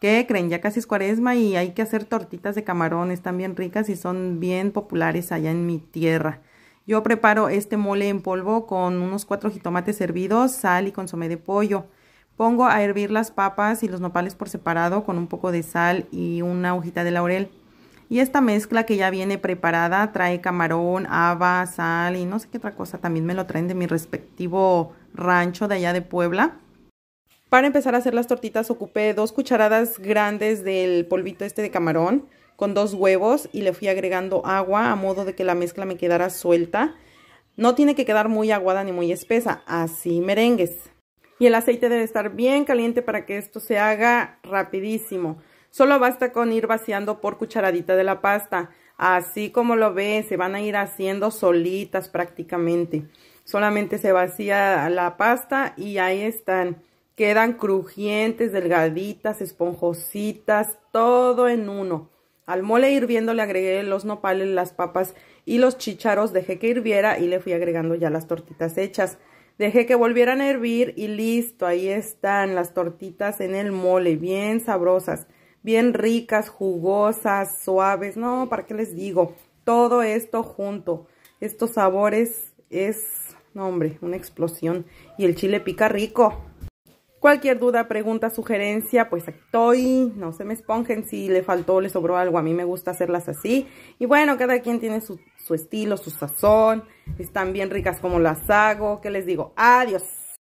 ¿Qué creen? Ya casi es cuaresma y hay que hacer tortitas de camarón. Están bien ricas y son bien populares allá en mi tierra. Yo preparo este mole en polvo con unos cuatro jitomates hervidos, sal y consomé de pollo. Pongo a hervir las papas y los nopales por separado con un poco de sal y una hojita de laurel. Y esta mezcla que ya viene preparada trae camarón, haba, sal y no sé qué otra cosa. También me lo traen de mi respectivo rancho de allá de Puebla. Para empezar a hacer las tortitas ocupé dos cucharadas grandes del polvito este de camarón con dos huevos y le fui agregando agua a modo de que la mezcla me quedara suelta. No tiene que quedar muy aguada ni muy espesa, así merengues. Y el aceite debe estar bien caliente para que esto se haga rapidísimo. Solo basta con ir vaciando por cucharadita de la pasta. Así como lo ve, se van a ir haciendo solitas prácticamente. Solamente se vacía la pasta y ahí están. Quedan crujientes, delgaditas, esponjositas, todo en uno. Al mole hirviendo le agregué los nopales, las papas y los chicharos. Dejé que hirviera y le fui agregando ya las tortitas hechas. Dejé que volvieran a hervir y listo, ahí están las tortitas en el mole, bien sabrosas, bien ricas, jugosas, suaves. No, ¿para qué les digo? Todo esto junto, estos sabores es, no hombre, una explosión. Y el chile pica rico. Cualquier duda, pregunta, sugerencia, pues estoy. No se me esponjen si le faltó, le sobró algo. A mí me gusta hacerlas así. Y bueno, cada quien tiene su, su estilo, su sazón. Están bien ricas como las hago. ¿Qué les digo? Adiós.